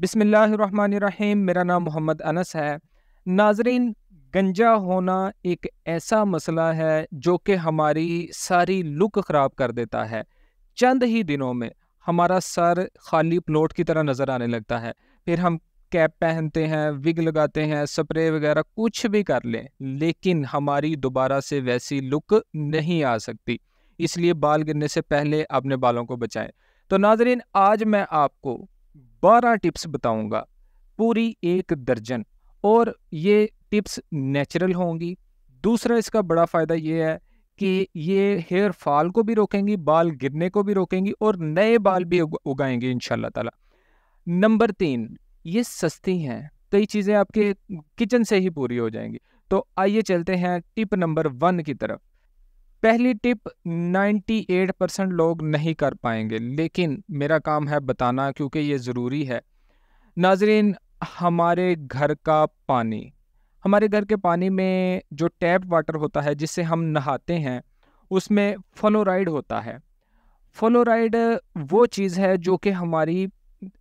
बिसमीम मेरा नाम मोहम्मद अनस है नाजरीन गंजा होना एक ऐसा मसला है जो कि हमारी सारी लुक ख़राब कर देता है चंद ही दिनों में हमारा सर खाली प्लॉट की तरह नज़र आने लगता है फिर हम कैप पहनते हैं विग लगाते हैं स्प्रे वगैरह कुछ भी कर लें लेकिन हमारी दोबारा से वैसी लुक नहीं आ सकती इसलिए बाल गिरने से पहले अपने बालों को बचाएं तो नाजरीन आज मैं आपको बारह टिप्स बताऊंगा पूरी एक दर्जन और ये टिप्स नेचुरल होंगी दूसरा इसका बड़ा फ़ायदा ये है कि ये हेयर फॉल को भी रोकेंगी बाल गिरने को भी रोकेंगी और नए बाल भी उगाएंगे इन ताला नंबर तीन ये सस्ती हैं कई चीज़ें आपके किचन से ही पूरी हो जाएंगी तो आइए चलते हैं टिप नंबर वन की तरफ पहली टिप 98 परसेंट लोग नहीं कर पाएंगे लेकिन मेरा काम है बताना क्योंकि ये ज़रूरी है नाजरीन हमारे घर का पानी हमारे घर के पानी में जो टैप वाटर होता है जिससे हम नहाते हैं उसमें फ्लोराइड होता है फ्लोराइड वो चीज़ है जो कि हमारी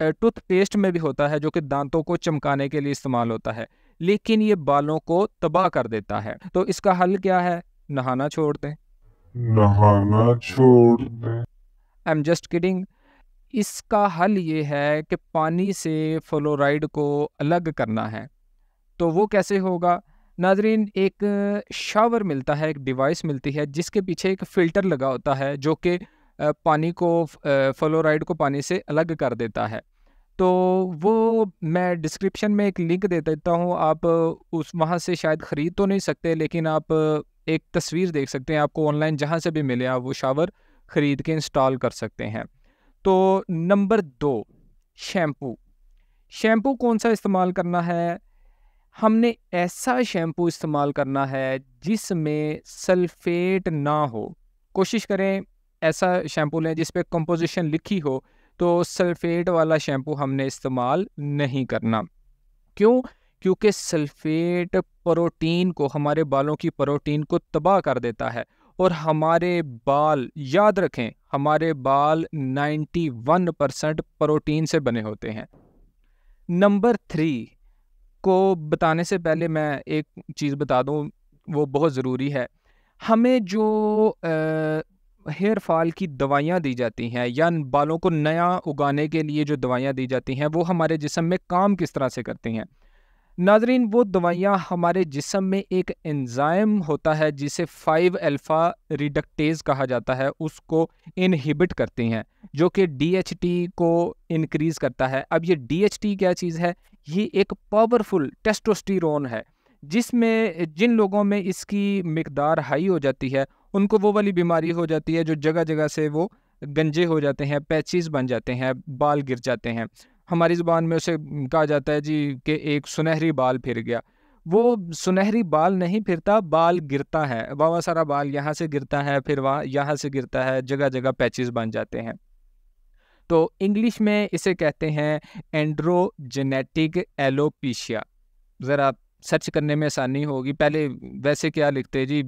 टूथपेस्ट में भी होता है जो कि दांतों को चमकाने के लिए इस्तेमाल होता है लेकिन ये बालों को तबाह कर देता है तो इसका हल क्या है नहाना छोड़ दें नहाना छोड़ आई एम जस्ट किडिंग इसका हल ये है कि पानी से फ्लोराइड को अलग करना है तो वो कैसे होगा नाजरीन एक शावर मिलता है एक डिवाइस मिलती है जिसके पीछे एक फ़िल्टर लगा होता है जो कि पानी को फ्लोराइड को पानी से अलग कर देता है तो वो मैं डिस्क्रिप्शन में एक लिंक दे देता हूँ आप उस वहाँ से शायद ख़रीद तो नहीं सकते लेकिन आप एक तस्वीर देख सकते हैं आपको ऑनलाइन जहाँ से भी मिले आप वो शावर ख़रीद के इंस्टॉल कर सकते हैं तो नंबर दो शैम्पू शैम्पू कौन सा इस्तेमाल करना है हमने ऐसा शैम्पू इस्तेमाल करना है जिसमें सल्फेट ना हो कोशिश करें ऐसा शैम्पू लें जिस पर कंपोजिशन लिखी हो तो सल्फेट वाला शैम्पू हमने इस्तेमाल नहीं करना क्यों क्योंकि सल्फेट प्रोटीन को हमारे बालों की प्रोटीन को तबाह कर देता है और हमारे बाल याद रखें हमारे बाल 91 परसेंट प्रोटीन से बने होते हैं नंबर थ्री को बताने से पहले मैं एक चीज़ बता दूं वो बहुत ज़रूरी है हमें जो हेयर फॉल की दवाइयाँ दी जाती हैं या बालों को नया उगाने के लिए जो दवाइयाँ दी जाती हैं वो हमारे जिसम में काम किस तरह से करती हैं नाजरीन वो दवाइयाँ हमारे जिसम में एक एंजाइम होता है जिसे फाइव अल्फ़ा रिडक्टेज कहा जाता है उसको इनहिबिट करती हैं जो कि डीएचटी को इनक्रीज़ करता है अब ये डीएचटी क्या चीज़ है ये एक पावरफुल टेस्टोस्टिरोन है जिसमें जिन लोगों में इसकी मकदार हाई हो जाती है उनको वो वाली बीमारी हो जाती है जो जगह जगह से वो गंजे हो जाते हैं पैचिस बन जाते हैं बाल गिर जाते हैं हमारी ज़ुबान में उसे कहा जाता है जी कि एक सुनहरी बाल फिर गया वो सुनहरी बाल नहीं फिरता बाल गिरता है बाबा सारा बाल यहाँ से गिरता है फिर वहाँ यहाँ से गिरता है जगह जगह पैचेस बन जाते हैं तो इंग्लिश में इसे कहते हैं एंड्रोजेनेटिक एलोपीशिया ज़रा सर्च करने में आसानी होगी पहले वैसे क्या लिखते जी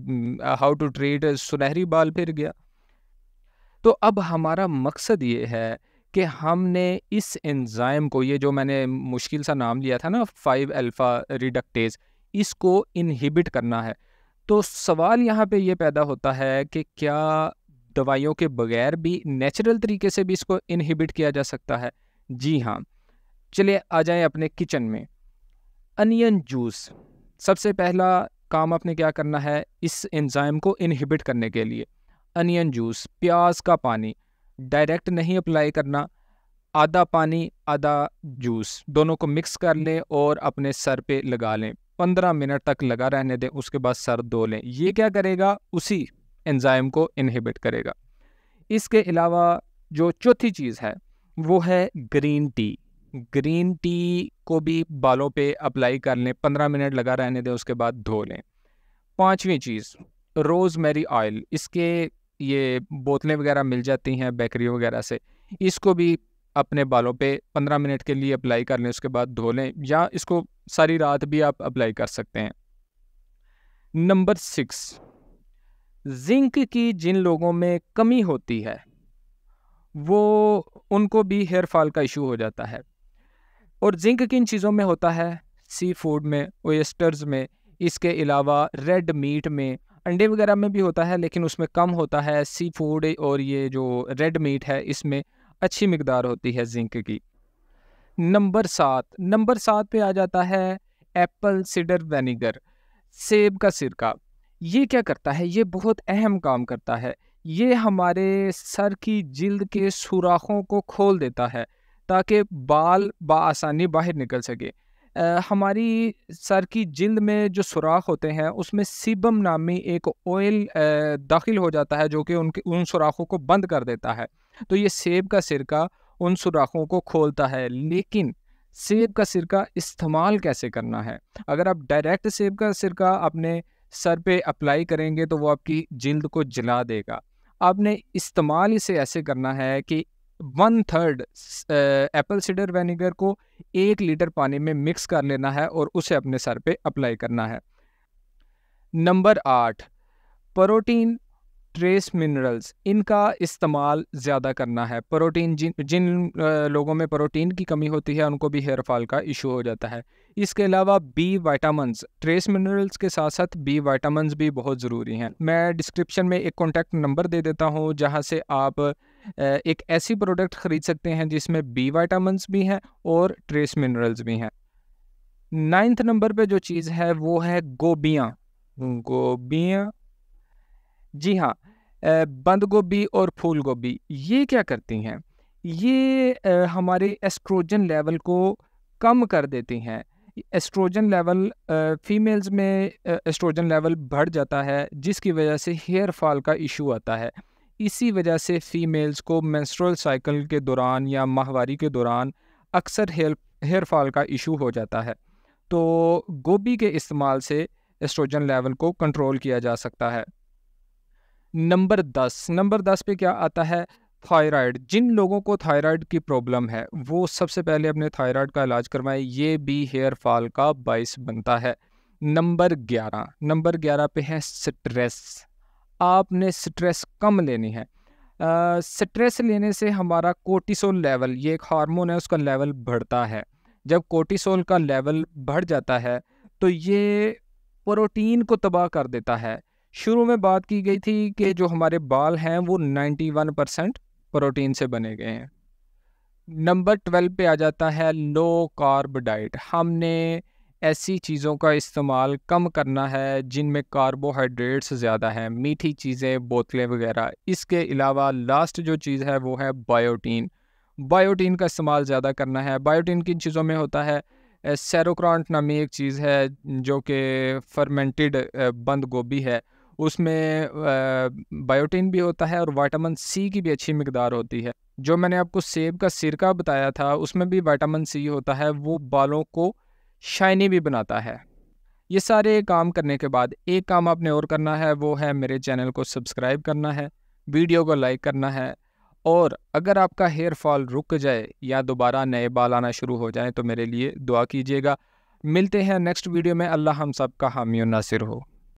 हाउ टू ट्रीट सुनहरी बाल फिर गया तो अब हमारा मकसद ये है कि हमने इस एंज़ाइम को ये जो मैंने मुश्किल सा नाम लिया था ना फाइव अल्फ़ा रिडक्टेज इसको इनहिबिट करना है तो सवाल यहाँ पे ये पैदा होता है कि क्या दवाइयों के बगैर भी नेचुरल तरीके से भी इसको इनहिबिट किया जा सकता है जी हाँ चलिए आ जाएं अपने किचन में अनियन जूस सबसे पहला काम आपने क्या करना है इस एंजाइम को इनहिबिट करने के लिए अनियन जूस प्याज का पानी डायरेक्ट नहीं अप्लाई करना आधा पानी आधा जूस दोनों को मिक्स कर लें और अपने सर पे लगा लें पंद्रह मिनट तक लगा रहने दें उसके बाद सर धो लें ये क्या करेगा उसी एंजाइम को इनहिबिट करेगा इसके अलावा जो चौथी चीज़ है वो है ग्रीन टी ग्रीन टी को भी बालों पे अप्लाई कर लें पंद्रह मिनट लगा रहने दें उसके बाद धो लें पाँचवीं चीज़ रोज़मेरी ऑयल इसके ये बोतलें वगैरह मिल जाती हैं बेकरी वगैरह से इसको भी अपने बालों पे 15 मिनट के लिए अप्लाई कर लें उसके बाद धो लें या इसको सारी रात भी आप अप्लाई कर सकते हैं नंबर सिक्स जिंक की जिन लोगों में कमी होती है वो उनको भी हेयर फॉल का इशू हो जाता है और जिंक किन चीज़ों में होता है सी फूड में ओएस्टर्स में इसके अलावा रेड मीट में अंडे वगैरह में भी होता है लेकिन उसमें कम होता है सी फूड और ये जो रेड मीट है इसमें अच्छी मकदार होती है जिंक की नंबर सात नंबर सात पे आ जाता है एप्पल सीडर वेनेगर सेब का सिरका ये क्या करता है ये बहुत अहम काम करता है ये हमारे सर की जिल्द के सुराखों को खोल देता है ताकि बाल बासानी बाहर निकल सके हमारी सर की जिल्द में जो सुराख होते हैं उसमें सीबम नामी एक ऑयल दाखिल हो जाता है जो कि उनके उन सुराखों को बंद कर देता है तो ये सेब का सिरका उन सुराखों को खोलता है लेकिन सेब का सिरका इस्तेमाल कैसे करना है अगर आप डायरेक्ट सेब का सिरका अपने सर पे अप्लाई करेंगे तो वो आपकी जिल्द को जला देगा आपने इस्तेमाल इसे ऐसे करना है कि one third apple cider vinegar को एक लीटर पानी में मिक्स कर लेना है और उसे अपने सर पे अप्लाई करना है नंबर आठ प्रोटीन ट्रेस मिनरल्स इनका इस्तेमाल ज़्यादा करना है प्रोटीन जिन जिन uh, लोगों में प्रोटीन की कमी होती है उनको भी हेयर फॉल का इशू हो जाता है इसके अलावा बी वाइटामस ट्रेस मिनरल्स के साथ साथ बी वाइटामस भी बहुत ज़रूरी हैं मैं डिस्क्रिप्शन में एक कॉन्टैक्ट नंबर दे देता हूँ जहाँ से आप एक ऐसी प्रोडक्ट खरीद सकते हैं जिसमें बी वाइटामस भी हैं और ट्रेस मिनरल्स भी हैं नाइन्थ नंबर पे जो चीज़ है वो है गोबियाँ गोबियाँ जी हाँ बंद गोभी और फूल गोभी ये क्या करती हैं ये हमारे एस्ट्रोजन लेवल को कम कर देती हैं एस्ट्रोजन लेवल फीमेल्स में एस्ट्रोजन लेवल बढ़ जाता है जिसकी वजह से हेयर फॉल का इशू आता है इसी वजह से फ़ीमेल्स को मेंस्ट्रुअल साइकिल के दौरान या माहवारी के दौरान अक्सर हेयर हेयर फॉल का इशू हो जाता है तो गोभी के इस्तेमाल से एस्ट्रोजन लेवल को कंट्रोल किया जा सकता है नंबर दस नंबर दस पे क्या आता है थायराइड जिन लोगों को थायराइड की प्रॉब्लम है वो सबसे पहले अपने थायराइड का इलाज करवाएं ये भी हेयर फॉल का बाइस बनता है नंबर ग्यारह नंबर ग्यारह पे है स्ट्रेस आपने स्ट्रेस कम लेनी है स्ट्रेस लेने से हमारा कोर्टिसोल लेवल ये एक हार्मोन है उसका लेवल बढ़ता है जब कोर्टिसोल का लेवल बढ़ जाता है तो ये प्रोटीन को तबाह कर देता है शुरू में बात की गई थी कि जो हमारे बाल हैं वो 91 परसेंट प्रोटीन से बने गए हैं नंबर ट्वेल्व पे आ जाता है लो कार्ब डाइट हमने ऐसी चीज़ों का इस्तेमाल कम करना है जिनमें कार्बोहाइड्रेट्स ज़्यादा हैं मीठी चीज़ें बोतलें वगैरह इसके अलावा लास्ट जो चीज़ है वो है बायोटीन बायोटीन का इस्तेमाल ज़्यादा करना है बायोटीन किन चीज़ों में होता है सैरोक्रांट नामी एक चीज़ है जो कि फर्मेंटेड बंद गोभी है उसमें बायोटीन भी होता है और वाइटामिन सी की भी अच्छी मकदार होती है जो मैंने आपको सेब का सिरका बताया था उसमें भी वाइटामिन सी होता है वो बालों को शाइनी भी बनाता है ये सारे काम करने के बाद एक काम आपने और करना है वो है मेरे चैनल को सब्सक्राइब करना है वीडियो को लाइक करना है और अगर आपका हेयर फॉल रुक जाए या दोबारा नए बाल आना शुरू हो जाए तो मेरे लिए दुआ कीजिएगा मिलते हैं नेक्स्ट वीडियो में अल्लाह हम सब का हामी नासिर हो